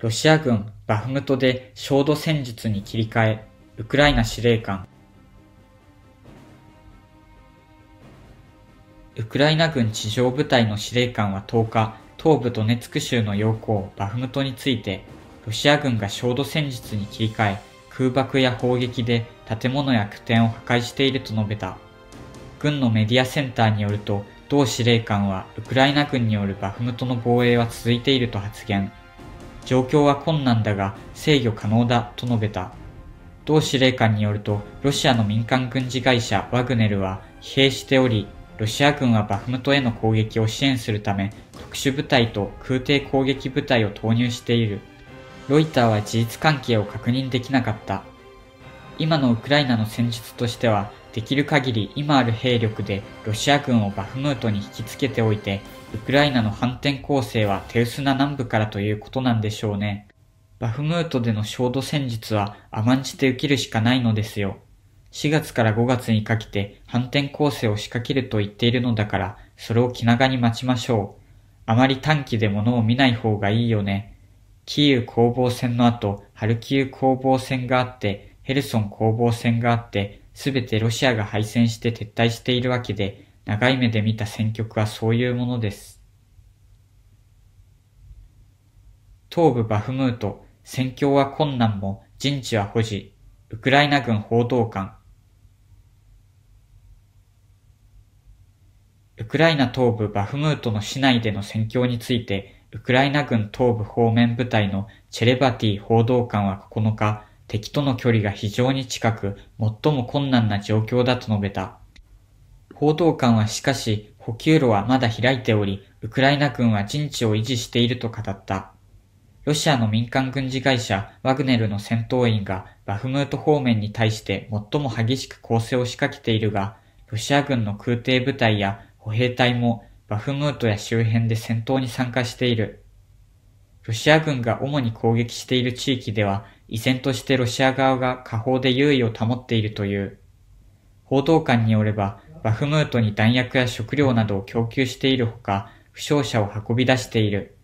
ロシア軍バフムトで焦土戦術に切り替え、ウクライナ司令官、ウクライナ軍地上部隊の司令官は10日、東部ドネツク州の要項バフムトについて、ロシア軍が焦土戦術に切り替え、空爆や砲撃で建物や拠点を破壊していると述べた。軍のメディアセンターによると、同司令官はウクライナ軍によるバフムトの防衛は続いていると発言。状況は困難だが制御可能だと述べた。同司令官によると、ロシアの民間軍事会社ワグネルは疲弊しており、ロシア軍はバフムトへの攻撃を支援するため、特殊部隊と空挺攻撃部隊を投入している。ロイターは事実関係を確認できなかった。今のウクライナの戦術としては、できる限り今ある兵力でロシア軍をバフムートに引きつけておいて、ウクライナの反転攻勢は手薄な南部からということなんでしょうね。バフムートでの焦土戦術は甘んじて受けるしかないのですよ。4月から5月にかけて反転攻勢を仕掛けると言っているのだから、それを気長に待ちましょう。あまり短期で物を見ない方がいいよね。キーウ攻防戦の後、ハルキウ攻防戦があって、ヘルソン攻防戦があって、すべてロシアが敗戦して撤退しているわけで、長い目で見た戦局はそういうものです。東部バフムート、戦況は困難も陣地は保持、ウクライナ軍報道官。ウクライナ東部バフムートの市内での戦況について、ウクライナ軍東部方面部隊のチェレバティ報道官は9日、敵との距離が非常に近く、最も困難な状況だと述べた。報道官はしかし、補給路はまだ開いており、ウクライナ軍は陣地を維持していると語った。ロシアの民間軍事会社ワグネルの戦闘員がバフムート方面に対して最も激しく攻勢を仕掛けているが、ロシア軍の空挺部隊や歩兵隊もバフムートや周辺で戦闘に参加している。ロシア軍が主に攻撃している地域では、依然としてロシア側が下方で優位を保っているという。報道官によれば、バフムートに弾薬や食料などを供給しているほか、負傷者を運び出している。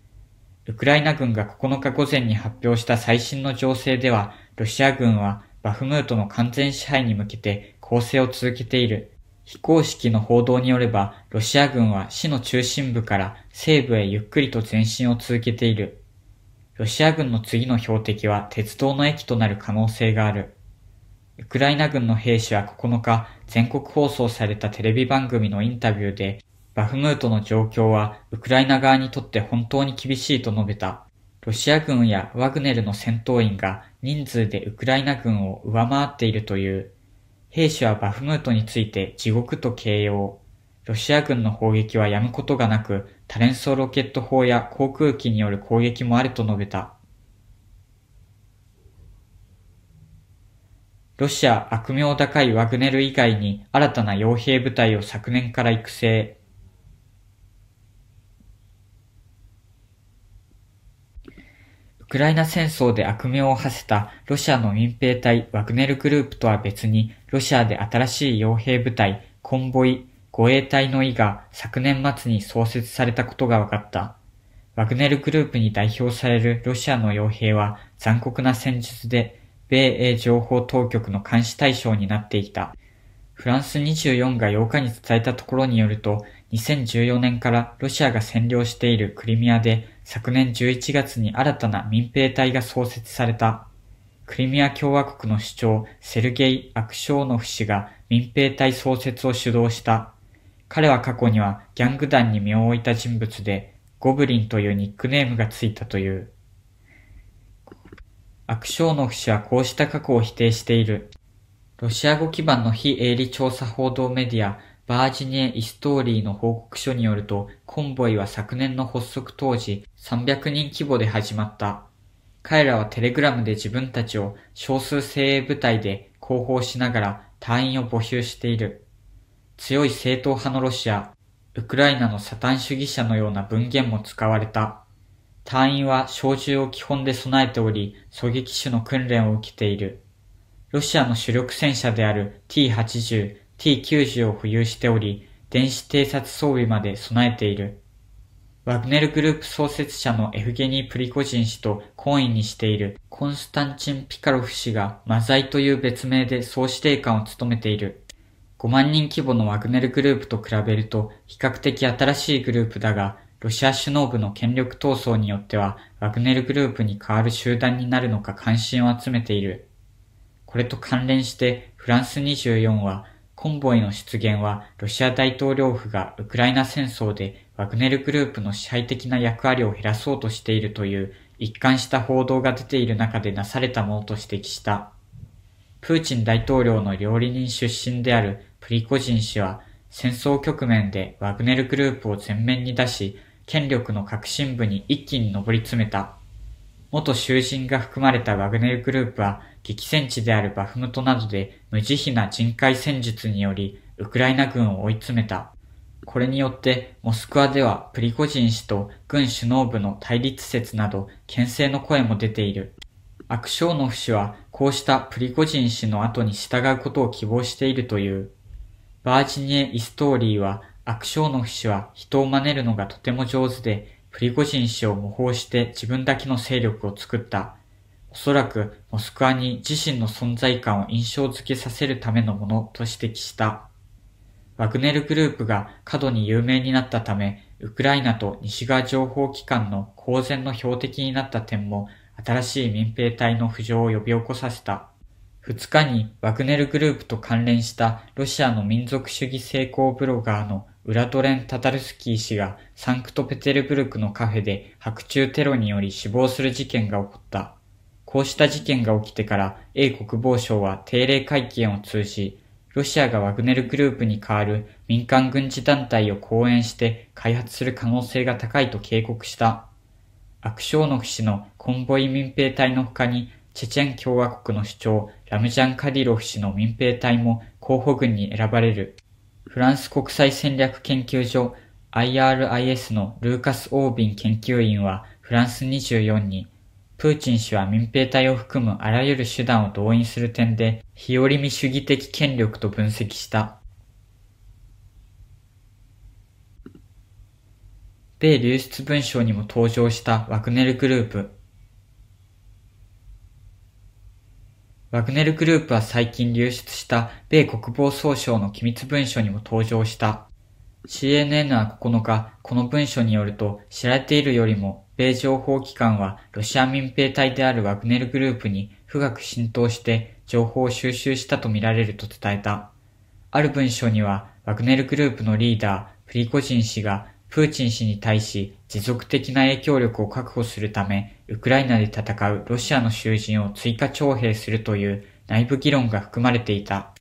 ウクライナ軍が9日午前に発表した最新の情勢では、ロシア軍はバフムートの完全支配に向けて攻勢を続けている。非公式の報道によれば、ロシア軍は市の中心部から西部へゆっくりと前進を続けている。ロシア軍の次の標的は鉄道の駅となる可能性がある。ウクライナ軍の兵士は9日、全国放送されたテレビ番組のインタビューで、バフムートの状況はウクライナ側にとって本当に厳しいと述べた。ロシア軍やワグネルの戦闘員が人数でウクライナ軍を上回っているという。兵士はバフムートについて地獄と形容。ロシア軍の砲撃はやむことがなく、多連装ロケット砲や航空機による攻撃もあると述べた。ロシア悪名高いワグネル以外に新たな傭兵部隊を昨年から育成。ウクライナ戦争で悪名を馳せたロシアの民兵隊ワグネルグループとは別に、ロシアで新しい傭兵部隊コンボイ護衛隊の意が昨年末に創設されたことが分かった。ワグネルグループに代表されるロシアの傭兵は残酷な戦術で米英情報当局の監視対象になっていた。フランス24が8日に伝えたところによると、2014年からロシアが占領しているクリミアで昨年11月に新たな民兵隊が創設された。クリミア共和国の首長セルゲイ・アクショーノフ氏が民兵隊創設を主導した。彼は過去にはギャング団に身を置いた人物で、ゴブリンというニックネームがついたという。悪ーノフ氏はこうした過去を否定している。ロシア語基盤の非営利調査報道メディア、バージニエ・イストーリーの報告書によると、コンボイは昨年の発足当時、300人規模で始まった。彼らはテレグラムで自分たちを少数精鋭部隊で広報しながら隊員を募集している。強い正統派のロシア、ウクライナのサタン主義者のような文言も使われた。隊員は小銃を基本で備えており、狙撃手の訓練を受けている。ロシアの主力戦車である T80、T90 を保有しており、電子偵察装備まで備えている。ワグネルグループ創設者のエフゲニー・プリコジン氏と懇意にしているコンスタンチン・ピカロフ氏がマザイという別名で総司令官を務めている。5万人規模のワグネルグループと比べると比較的新しいグループだが、ロシア首脳部の権力闘争によっては、ワグネルグループに代わる集団になるのか関心を集めている。これと関連して、フランス24は、コンボイの出現は、ロシア大統領府がウクライナ戦争でワグネルグループの支配的な役割を減らそうとしているという一貫した報道が出ている中でなされたものと指摘した。プーチン大統領の料理人出身であるプリコジン氏は、戦争局面でワグネルグループを前面に出し、権力の核心部に一気に上り詰めた。元囚人が含まれたワグネルグループは激戦地であるバフムトなどで無慈悲な人海戦術によりウクライナ軍を追い詰めた。これによってモスクワではプリコジン氏と軍首脳部の対立説など牽制の声も出ている。アクショーノフ氏はこうしたプリコジン氏の後に従うことを希望しているという。バージニエ・イストーリーは悪将の氏は人を真似るのがとても上手で、プリゴジン氏を模倣して自分だけの勢力を作った。おそらくモスクワに自身の存在感を印象付けさせるためのものと指摘した。ワグネルグループが過度に有名になったため、ウクライナと西側情報機関の公然の標的になった点も新しい民兵隊の浮上を呼び起こさせた。2日にワグネルグループと関連したロシアの民族主義成功ブロガーのウラトレン・タタルスキー氏がサンクトペテルブルクのカフェで白昼テロにより死亡する事件が起こった。こうした事件が起きてから英国防省は定例会見を通じ、ロシアがワグネルグループに代わる民間軍事団体を講演して開発する可能性が高いと警告した。アクショーノフ氏のコンボイ民兵隊の他に、チェチェン共和国の首長ラムジャン・カディロフ氏の民兵隊も候補軍に選ばれる。フランス国際戦略研究所 IRIS のルーカス・オービン研究員はフランス24に、プーチン氏は民兵隊を含むあらゆる手段を動員する点で、日和見主義的権力と分析した。米流出文章にも登場したワクネルグループ。ワグネルグループは最近流出した米国防総省の機密文書にも登場した。CNN は9日、この文書によると、知られているよりも、米情報機関はロシア民兵隊であるワグネルグループに富岳浸透して情報を収集したとみられると伝えた。ある文書には、ワグネルグループのリーダー、プリコジン氏がプーチン氏に対し持続的な影響力を確保するため、ウクライナで戦うロシアの囚人を追加徴兵するという内部議論が含まれていた。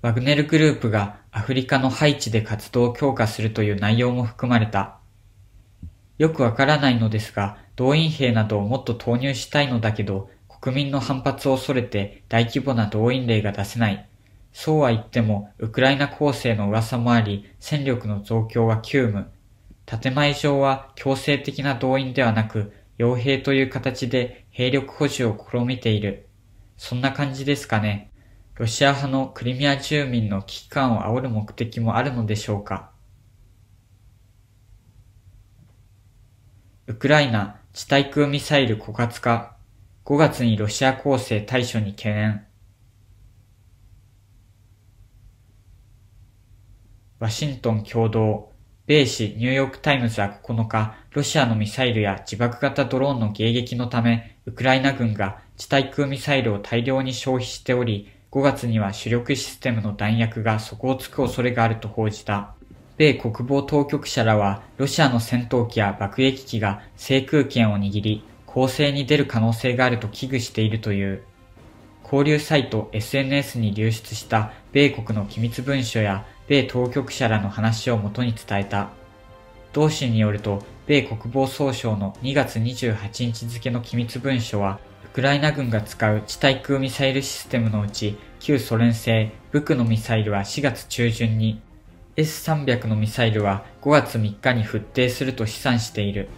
ワグネルグループがアフリカのハイチで活動を強化するという内容も含まれた。よくわからないのですが、動員兵などをもっと投入したいのだけど、国民の反発を恐れて大規模な動員令が出せない。そうは言っても、ウクライナ構成の噂もあり、戦力の増強は急務。建前上は強制的な動員ではなく、傭兵という形で兵力保持を試みている。そんな感じですかね。ロシア派のクリミア住民の危機感を煽る目的もあるのでしょうか。ウクライナ地対空ミサイル枯渇化。5月にロシア攻勢対処に懸念。ワシントン共同米紙ニューヨークタイムズは9日、ロシアのミサイルや自爆型ドローンの迎撃のため、ウクライナ軍が地対空ミサイルを大量に消費しており、5月には主力システムの弾薬が底をつく恐れがあると報じた。米国防当局者らは、ロシアの戦闘機や爆撃機が制空権を握り、攻勢に出る可能性があると危惧しているという。交流サイト SNS に流出した米国の機密文書や米当局者らの話をもとに伝えた。同紙によると、米国防総省の2月28日付の機密文書は、ウクライナ軍が使う地対空ミサイルシステムのうち、旧ソ連製武クのミサイルは4月中旬に、S300 のミサイルは5月3日に復定すると試算している。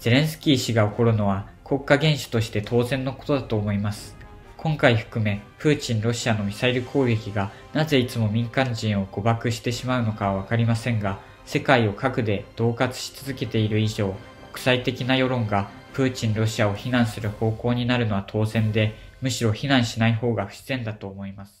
ゼレンスキー氏が起こるのは国家元首として当然のことだと思います。今回含め、プーチン・ロシアのミサイル攻撃がなぜいつも民間人を誤爆してしまうのかはわかりませんが、世界を核で恫喝し続けている以上、国際的な世論がプーチン・ロシアを非難する方向になるのは当然で、むしろ非難しない方が不自然だと思います。